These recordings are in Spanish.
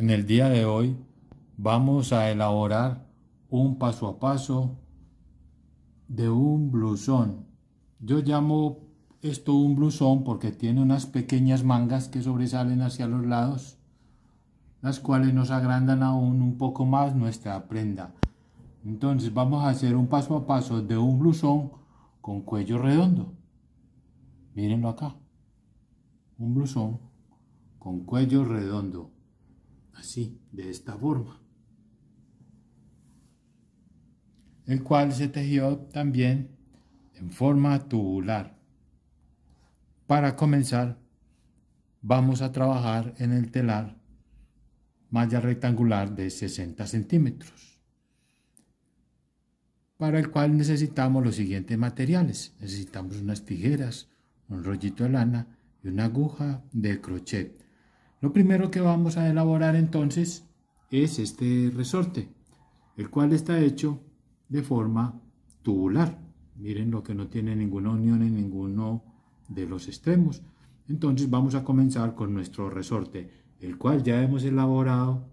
En el día de hoy vamos a elaborar un paso a paso de un blusón. Yo llamo esto un blusón porque tiene unas pequeñas mangas que sobresalen hacia los lados, las cuales nos agrandan aún un poco más nuestra prenda. Entonces vamos a hacer un paso a paso de un blusón con cuello redondo. Mírenlo acá. Un blusón con cuello redondo así, de esta forma. El cual se tejió también en forma tubular. Para comenzar, vamos a trabajar en el telar malla rectangular de 60 centímetros, para el cual necesitamos los siguientes materiales. Necesitamos unas tijeras, un rollito de lana y una aguja de crochet lo primero que vamos a elaborar entonces es este resorte, el cual está hecho de forma tubular. Miren lo que no tiene ninguna unión en ninguno de los extremos. Entonces vamos a comenzar con nuestro resorte, el cual ya hemos elaborado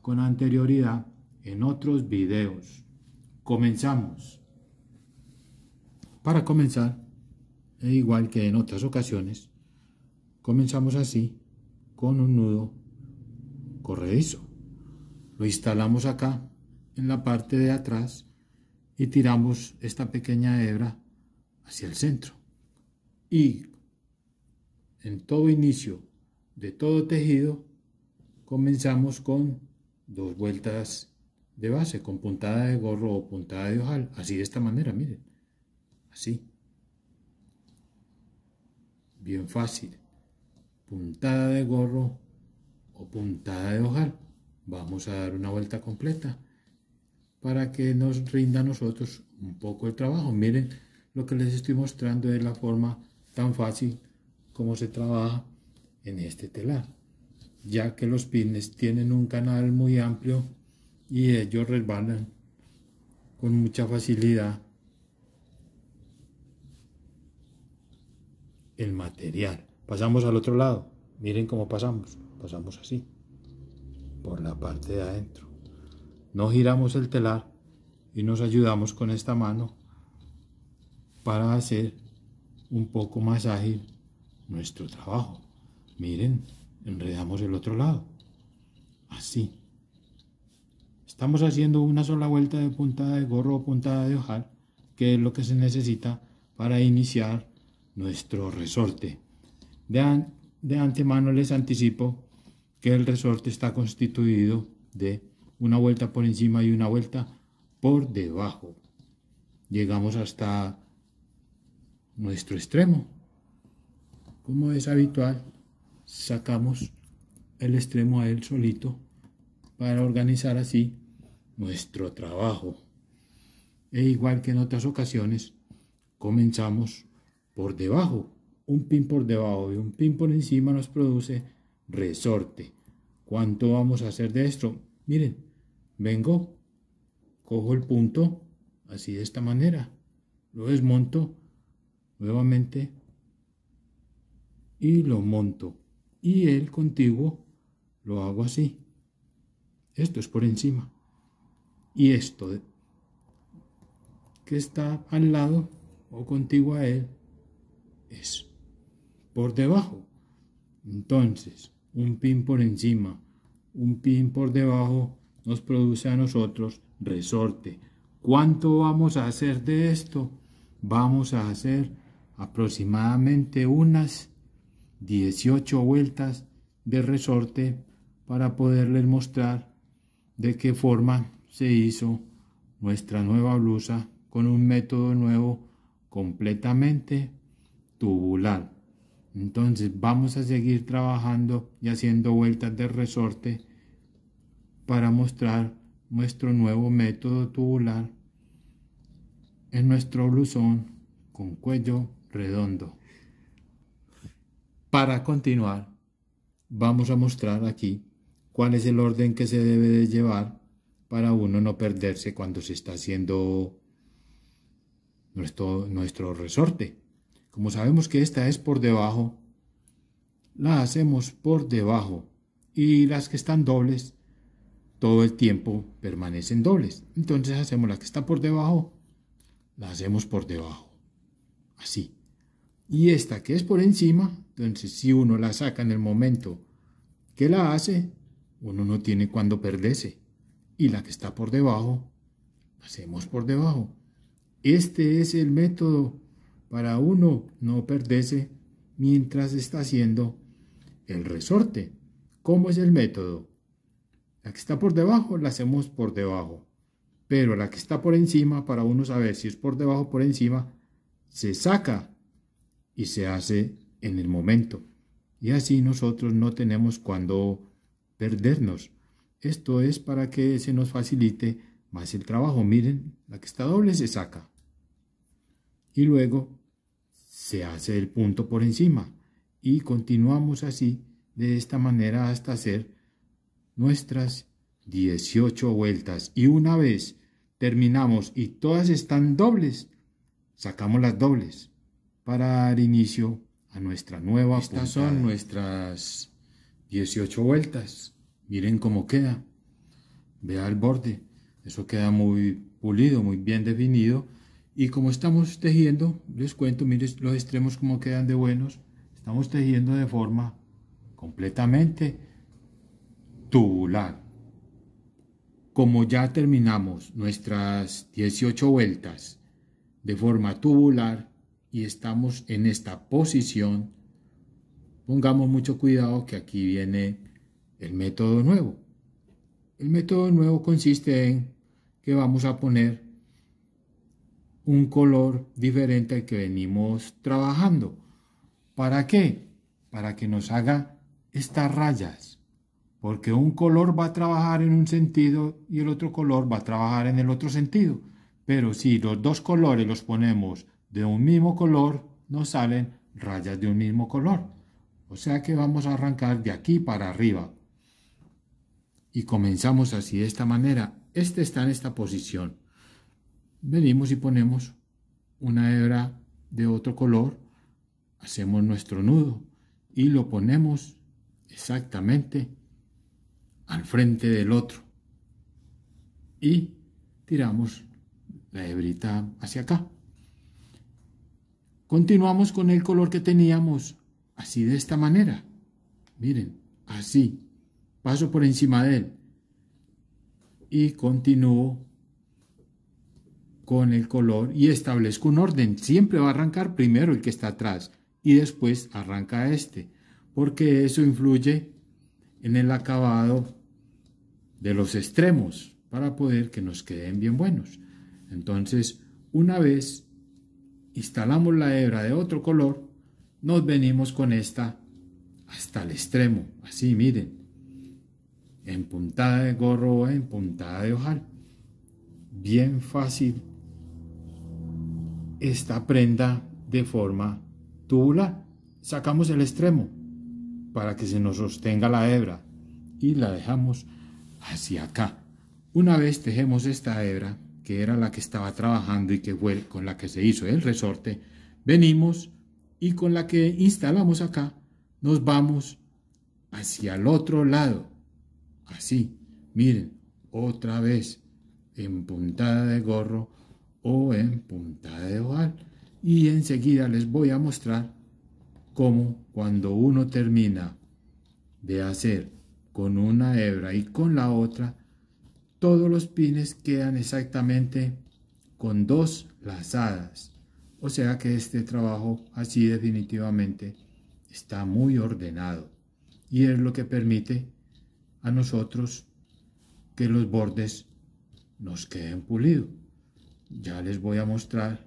con anterioridad en otros videos. Comenzamos. Para comenzar, e igual que en otras ocasiones, comenzamos así con un nudo corredizo. Lo instalamos acá en la parte de atrás y tiramos esta pequeña hebra hacia el centro. Y en todo inicio de todo tejido comenzamos con dos vueltas de base con puntada de gorro o puntada de ojal, así de esta manera, miren, así. Bien fácil puntada de gorro o puntada de ojal. Vamos a dar una vuelta completa para que nos rinda a nosotros un poco el trabajo. Miren lo que les estoy mostrando de la forma tan fácil como se trabaja en este telar, ya que los pines tienen un canal muy amplio y ellos resbalan con mucha facilidad el material. Pasamos al otro lado. Miren cómo pasamos. Pasamos así. Por la parte de adentro. No giramos el telar y nos ayudamos con esta mano para hacer un poco más ágil nuestro trabajo. Miren, enredamos el otro lado. Así. Estamos haciendo una sola vuelta de puntada de gorro o puntada de ojal, que es lo que se necesita para iniciar nuestro resorte. De, antemano les anticipo que el resorte está constituido de una vuelta por encima y una vuelta por debajo. Llegamos hasta nuestro extremo. Como es habitual, sacamos el extremo a él solito para organizar así nuestro trabajo. E igual que en otras ocasiones, comenzamos por debajo, un pin por debajo y un pin por encima nos produce resorte. ¿Cuánto vamos a hacer de esto? Miren, vengo, cojo el punto, así de esta manera, lo desmonto nuevamente y lo monto. Y el contiguo lo hago así. Esto es por encima. Y esto que está al lado o contiguo a él es por debajo. Entonces, un pin por encima, un pin por debajo nos produce a nosotros resorte. ¿Cuánto vamos a hacer de esto? Vamos a hacer aproximadamente unas 18 vueltas de resorte para poderles mostrar de qué forma se hizo nuestra nueva blusa con un método nuevo completamente tubular. Entonces vamos a seguir trabajando y haciendo vueltas de resorte para mostrar nuestro nuevo método tubular en nuestro blusón con cuello redondo. Para continuar, vamos a mostrar aquí cuál es el orden que se debe de llevar para uno no perderse cuando se está haciendo nuestro, nuestro resorte. Como sabemos que esta es por debajo, la hacemos por debajo y las que están dobles todo el tiempo permanecen dobles. Entonces hacemos la que está por debajo, la hacemos por debajo. Así. Y esta que es por encima, entonces si uno la saca en el momento que la hace, uno no tiene cuando perdece Y la que está por debajo, la hacemos por debajo. Este es el método para uno no perderse mientras está haciendo el resorte. ¿Cómo es el método? La que está por debajo la hacemos por debajo, pero la que está por encima, para uno saber si es por debajo o por encima, se saca y se hace en el momento. Y así nosotros no tenemos cuando perdernos. Esto es para que se nos facilite más el trabajo. Miren, la que está doble se saca. Y luego se hace el punto por encima y continuamos así de esta manera hasta hacer nuestras 18 vueltas y una vez terminamos y todas están dobles, sacamos las dobles para dar inicio a nuestra nueva Estas son nuestras 18 vueltas. Miren cómo queda. Vea el borde. Eso queda muy pulido, muy bien definido y como estamos tejiendo, les cuento, miren los extremos como quedan de buenos. Estamos tejiendo de forma completamente tubular. Como ya terminamos nuestras 18 vueltas de forma tubular y estamos en esta posición, pongamos mucho cuidado que aquí viene el método nuevo. El método nuevo consiste en que vamos a poner un color diferente al que venimos trabajando. ¿Para qué? Para que nos haga estas rayas. Porque un color va a trabajar en un sentido y el otro color va a trabajar en el otro sentido. Pero si los dos colores los ponemos de un mismo color, nos salen rayas de un mismo color. O sea que vamos a arrancar de aquí para arriba. Y comenzamos así de esta manera. Este está en esta posición venimos y ponemos una hebra de otro color, hacemos nuestro nudo y lo ponemos exactamente al frente del otro y tiramos la hebrita hacia acá. Continuamos con el color que teníamos, así de esta manera. Miren, así. Paso por encima de él. Y continúo con el color y establezco un orden. Siempre va a arrancar primero el que está atrás y después arranca este, porque eso influye en el acabado de los extremos para poder que nos queden bien buenos. Entonces, una vez instalamos la hebra de otro color, nos venimos con esta hasta el extremo, así miren, en puntada de gorro o en puntada de ojal. Bien fácil esta prenda de forma tubular. Sacamos el extremo para que se nos sostenga la hebra y la dejamos hacia acá. Una vez tejemos esta hebra, que era la que estaba trabajando y que fue con la que se hizo el resorte, venimos y con la que instalamos acá, nos vamos hacia el otro lado. Así, miren, otra vez, en puntada de gorro, o en punta de oval. Y enseguida les voy a mostrar cómo cuando uno termina de hacer con una hebra y con la otra, todos los pines quedan exactamente con dos lazadas. O sea que este trabajo así definitivamente está muy ordenado y es lo que permite a nosotros que los bordes nos queden pulidos ya les voy a mostrar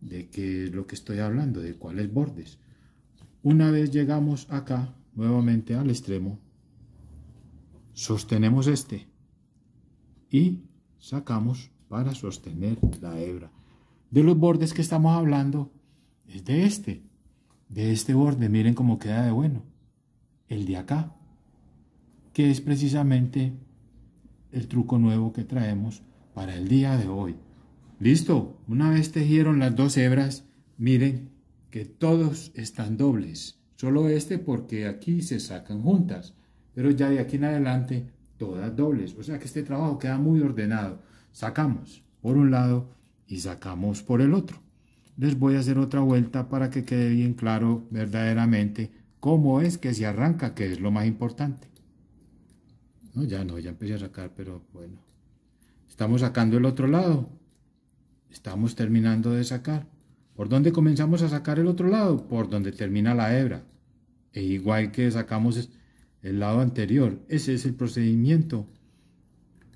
de qué es lo que estoy hablando, de cuáles bordes. Una vez llegamos acá, nuevamente al extremo, sostenemos este y sacamos para sostener la hebra. De los bordes que estamos hablando es de este, de este borde, miren cómo queda de bueno, el de acá, que es precisamente el truco nuevo que traemos para el día de hoy. Listo, una vez tejieron las dos hebras, miren que todos están dobles, solo este porque aquí se sacan juntas, pero ya de aquí en adelante todas dobles, o sea que este trabajo queda muy ordenado, sacamos por un lado y sacamos por el otro. Les voy a hacer otra vuelta para que quede bien claro verdaderamente cómo es que se arranca, que es lo más importante. No, ya no, ya empecé a sacar, pero bueno. Estamos sacando el otro lado, Estamos terminando de sacar. ¿Por dónde comenzamos a sacar el otro lado? Por donde termina la hebra. E igual que sacamos el lado anterior. Ese es el procedimiento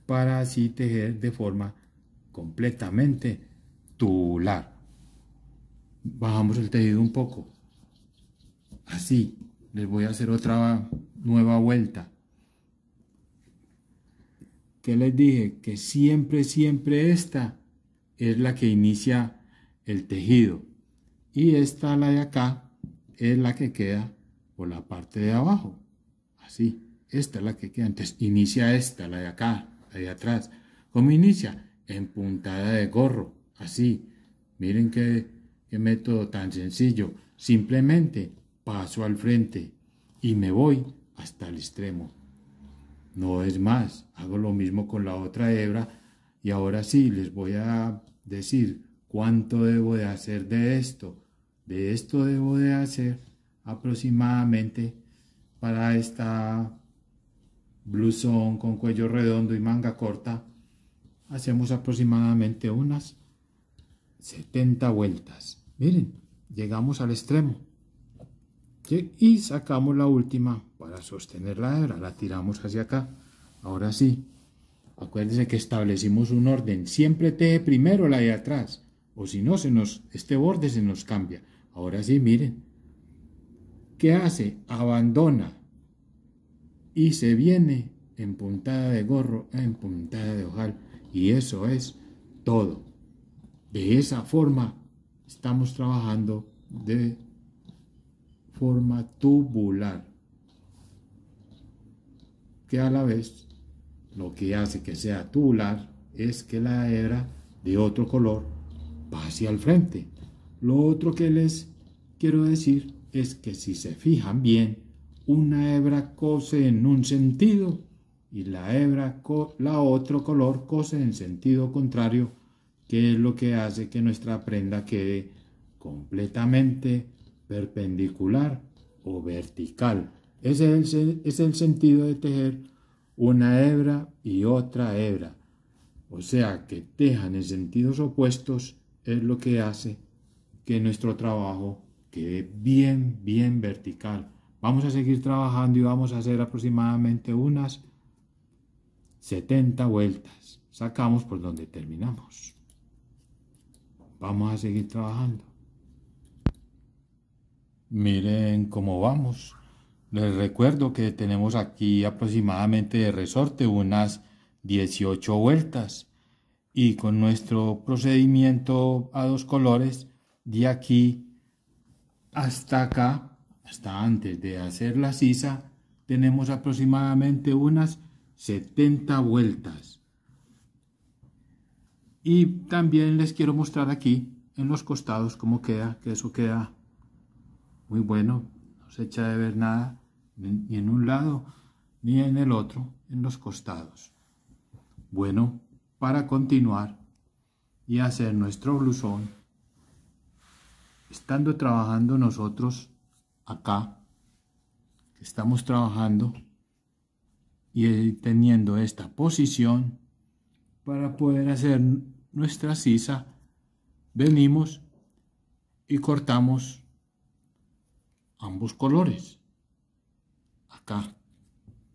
para así tejer de forma completamente tubular. Bajamos el tejido un poco. Así. Les voy a hacer otra nueva vuelta. que les dije? Que siempre, siempre esta es la que inicia el tejido y esta, la de acá, es la que queda por la parte de abajo, así, esta es la que queda, entonces inicia esta, la de acá, ahí atrás, ¿cómo inicia? En puntada de gorro, así, miren qué método tan sencillo, simplemente paso al frente y me voy hasta el extremo, no es más, hago lo mismo con la otra hebra, y ahora sí, les voy a decir cuánto debo de hacer de esto. De esto debo de hacer aproximadamente para esta blusón con cuello redondo y manga corta. Hacemos aproximadamente unas 70 vueltas. Miren, llegamos al extremo. Y sacamos la última para sostener la hebra. La tiramos hacia acá. Ahora sí, Acuérdense que establecimos un orden. Siempre teje primero la de atrás. O si no, se nos, este borde se nos cambia. Ahora sí, miren. ¿Qué hace? Abandona. Y se viene en puntada de gorro, en puntada de ojal. Y eso es todo. De esa forma estamos trabajando de forma tubular, que a la vez lo que hace que sea tubular es que la hebra de otro color va hacia el frente. Lo otro que les quiero decir es que si se fijan bien, una hebra cose en un sentido y la hebra, la otro color cose en sentido contrario, que es lo que hace que nuestra prenda quede completamente perpendicular o vertical. Ese es el, es el sentido de tejer una hebra y otra hebra. O sea que tejan en sentidos opuestos es lo que hace que nuestro trabajo quede bien, bien vertical. Vamos a seguir trabajando y vamos a hacer aproximadamente unas 70 vueltas. Sacamos por donde terminamos. Vamos a seguir trabajando. Miren cómo vamos. Les recuerdo que tenemos aquí aproximadamente de resorte unas 18 vueltas y con nuestro procedimiento a dos colores de aquí hasta acá, hasta antes de hacer la sisa, tenemos aproximadamente unas 70 vueltas. Y también les quiero mostrar aquí en los costados cómo queda, que eso queda muy bueno, no se echa de ver nada ni en un lado ni en el otro, en los costados. Bueno, para continuar y hacer nuestro blusón, estando trabajando nosotros acá, estamos trabajando y eh, teniendo esta posición, para poder hacer nuestra sisa, venimos y cortamos ambos colores.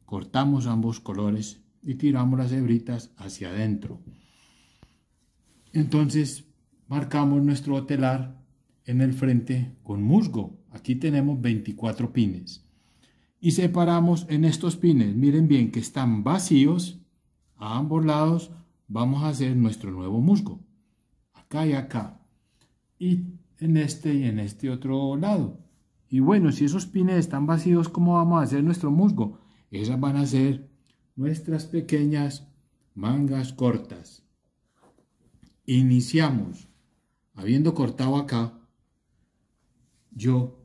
Cortamos ambos colores y tiramos las hebritas hacia adentro. Entonces marcamos nuestro telar en el frente con musgo. Aquí tenemos 24 pines. Y separamos en estos pines, miren bien que están vacíos, a ambos lados vamos a hacer nuestro nuevo musgo. Acá y acá. Y en este y en este otro lado. Y bueno, si esos pines están vacíos, ¿cómo vamos a hacer nuestro musgo? Esas van a ser nuestras pequeñas mangas cortas. Iniciamos. Habiendo cortado acá, yo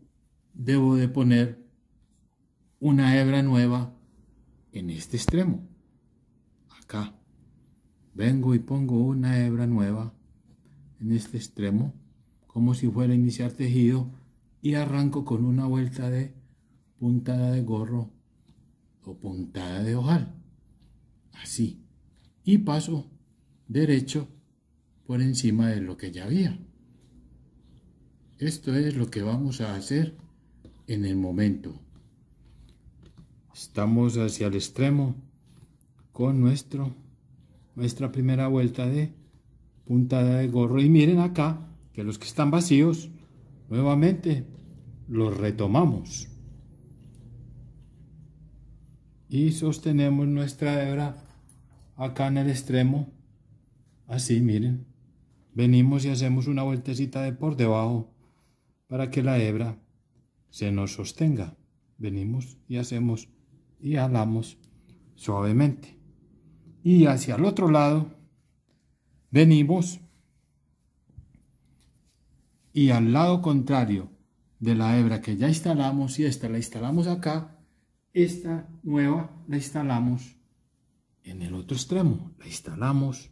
debo de poner una hebra nueva en este extremo. Acá. Vengo y pongo una hebra nueva en este extremo, como si fuera a iniciar tejido y arranco con una vuelta de puntada de gorro o puntada de ojal. Así. Y paso derecho por encima de lo que ya había. Esto es lo que vamos a hacer en el momento. Estamos hacia el extremo con nuestro, nuestra primera vuelta de puntada de gorro. Y miren acá que los que están vacíos Nuevamente lo retomamos y sostenemos nuestra hebra acá en el extremo. Así, miren. Venimos y hacemos una vueltecita de por debajo para que la hebra se nos sostenga. Venimos y hacemos y jalamos suavemente. Y hacia el otro lado venimos y al lado contrario de la hebra que ya instalamos y esta la instalamos acá, esta nueva la instalamos en el otro extremo, la instalamos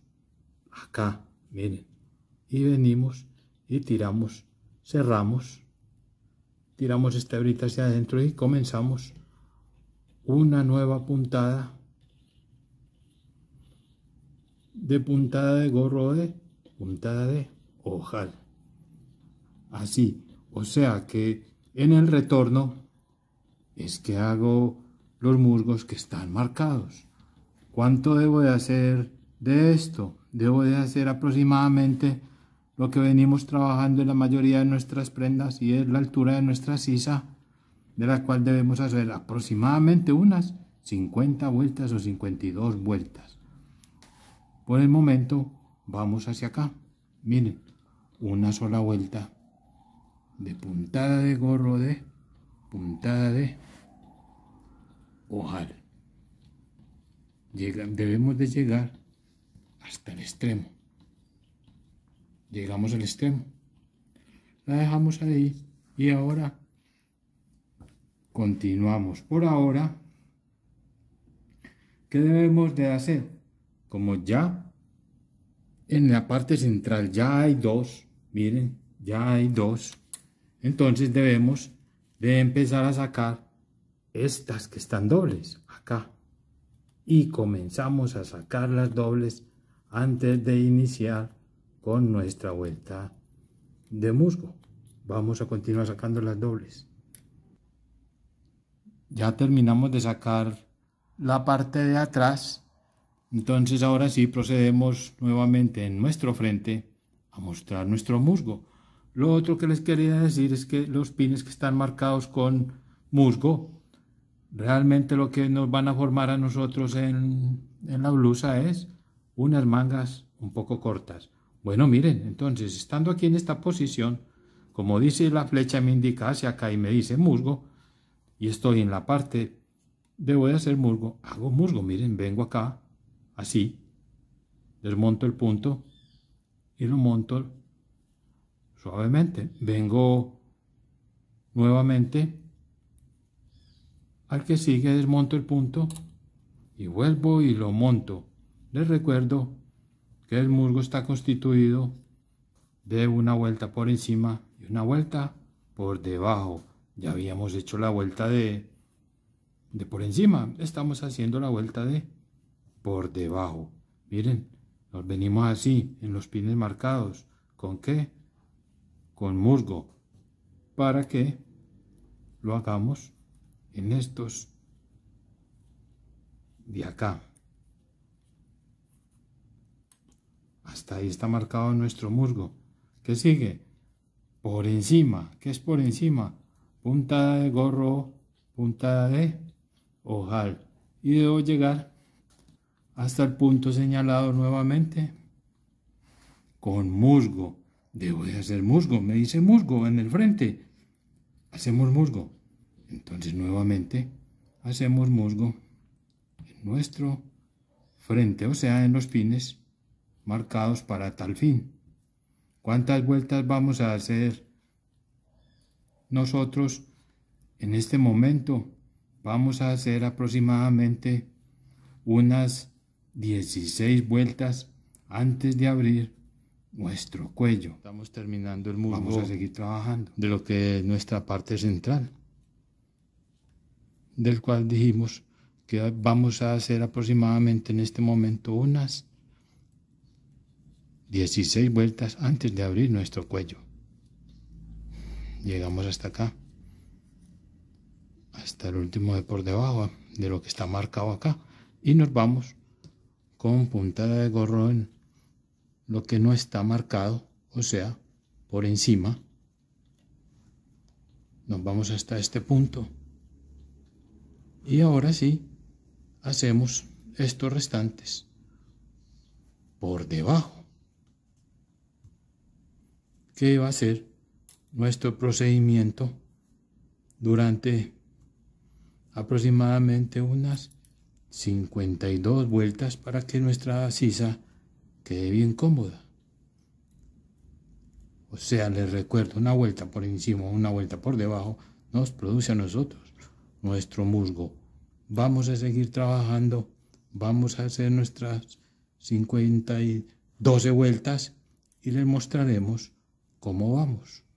acá, miren, y venimos y tiramos, cerramos, tiramos esta hebrita hacia adentro y comenzamos una nueva puntada de puntada de gorro de puntada de ojal así. O sea que en el retorno es que hago los musgos que están marcados. ¿Cuánto debo de hacer de esto? Debo de hacer aproximadamente lo que venimos trabajando en la mayoría de nuestras prendas y es la altura de nuestra sisa, de la cual debemos hacer aproximadamente unas 50 vueltas o 52 vueltas. Por el momento vamos hacia acá. Miren, una sola vuelta de puntada de gorro de puntada de ojal debemos de llegar hasta el extremo. Llegamos al extremo. La dejamos ahí y ahora continuamos. Por ahora, ¿qué debemos de hacer? Como ya en la parte central ya hay dos, miren, ya hay dos. Entonces debemos de empezar a sacar estas que están dobles acá. Y comenzamos a sacar las dobles antes de iniciar con nuestra vuelta de musgo. Vamos a continuar sacando las dobles. Ya terminamos de sacar la parte de atrás. Entonces ahora sí procedemos nuevamente en nuestro frente a mostrar nuestro musgo. Lo otro que les quería decir es que los pines que están marcados con musgo, realmente lo que nos van a formar a nosotros en, la blusa es unas mangas un poco cortas. Bueno, miren, entonces, estando aquí en esta posición, como dice la flecha me indica hacia acá y me dice musgo, y estoy en la parte de voy a hacer musgo, hago musgo, miren, vengo acá, así, desmonto el punto y lo monto suavemente. Vengo nuevamente al que sigue, desmonto el punto y vuelvo y lo monto. Les recuerdo que el musgo está constituido de una vuelta por encima y una vuelta por debajo. Ya habíamos hecho la vuelta de, de por encima, estamos haciendo la vuelta de por debajo. Miren, nos venimos así, en los pines marcados. ¿Con qué? con musgo para que lo hagamos en estos de acá. Hasta ahí está marcado nuestro musgo. ¿Qué sigue? Por encima. ¿Qué es por encima? Puntada de gorro, puntada de ojal. Y debo llegar hasta el punto señalado nuevamente con musgo. Debo de hacer musgo, me dice musgo en el frente. Hacemos musgo. Entonces nuevamente hacemos musgo en nuestro frente, o sea, en los pines marcados para tal fin. ¿Cuántas vueltas vamos a hacer nosotros en este momento? Vamos a hacer aproximadamente unas 16 vueltas antes de abrir nuestro cuello. Estamos terminando el muro Vamos a seguir trabajando. De lo que es nuestra parte central, del cual dijimos que vamos a hacer aproximadamente en este momento unas 16 vueltas antes de abrir nuestro cuello. Llegamos hasta acá, hasta el último de por debajo de lo que está marcado acá, y nos vamos con puntada de en lo que no está marcado, o sea, por encima. Nos vamos hasta este punto. Y ahora sí, hacemos estos restantes por debajo. ¿Qué va a ser nuestro procedimiento durante aproximadamente unas 52 vueltas para que nuestra sisa quede bien cómoda. O sea, les recuerdo, una vuelta por encima, una vuelta por debajo, nos produce a nosotros nuestro musgo. Vamos a seguir trabajando, vamos a hacer nuestras 50 y 12 vueltas y les mostraremos cómo vamos.